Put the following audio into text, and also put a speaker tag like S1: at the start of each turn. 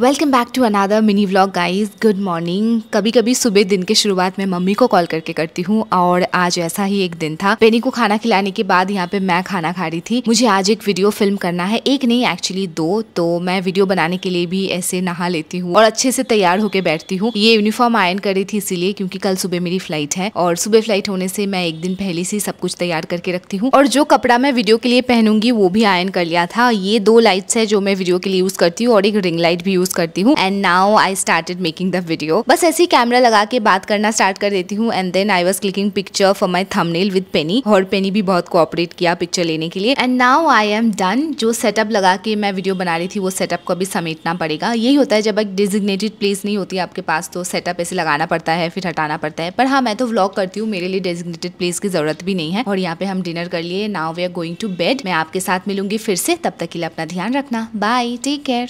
S1: welcome back to another mini vlog guys good morning कभी कभी सुबह दिन की शुरुआत में मम्मी को कॉल करके करती हूँ और आज ऐसा ही एक दिन था पेनी को खाना खिलाने के बाद यहाँ पे मैं खाना खा रही थी मुझे आज एक वीडियो फिल्म करना है एक नहीं एक्चुअली दो तो मैं वीडियो बनाने के लिए भी ऐसे नहा लेती हूँ और अच्छे से तैयार होकर बैठती हूँ ये यूनिफॉर्म आयन कर रही थी इसीलिए क्योंकि कल सुबह मेरी फ्लाइट है और सुबह फ्लाइट होने से मैं एक दिन पहले से सब कुछ तैयार करके रखती हूँ और जो कपड़ा मैं वीडियो के लिए पहनूंगी वो भी आयन कर लिया था ये दो लाइट्स है जो मैं वीडियो के लिए यूज करती हूँ और एक रिंग लाइट भी यूज़ करती हूँ and now I started making the video बस ऐसे ही कैमरा लगा के बात करना स्टार्ट कर देती हूँ and then I was clicking picture for my thumbnail with Penny और पेनी भी बहुत कोऑपरेट किया पिक्चर लेने के लिए and now I am done जो सेटअप लगा के मैं वीडियो बना रही थी वो सेटअप को अभी समेटना पड़ेगा यही होता है जब एक डिजिग्नेटेड प्लेस नहीं होती आपके पास तो सेटअप ऐसे लगाना पड़ता है फिर हटाना पड़ता है पर हाँ मैं तो व्लॉग करती हूँ मेरे लिए डेजिग्नेटेड प्लेस की जरूरत भी नहीं है और यहाँ पे हम डिनर कर लिए now we are going to bed मैं आपके साथ मिलूंगी फिर से तब तक के लिए अपना ध्यान रखना बाय टेक केयर